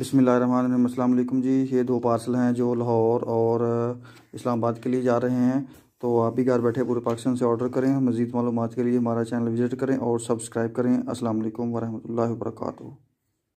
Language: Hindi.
बसमिलकुम जी ये दो पार्सल हैं जो लाहौर और इस्लामाबाद के लिए जा रहे हैं तो आप भी घर बैठे पूरे पाकिस्तान से ऑर्डर करें मज़ीद मालूम के लिए हमारा चैनल विज़िट करें और सब्सक्राइब करें असल वरहमल वर्का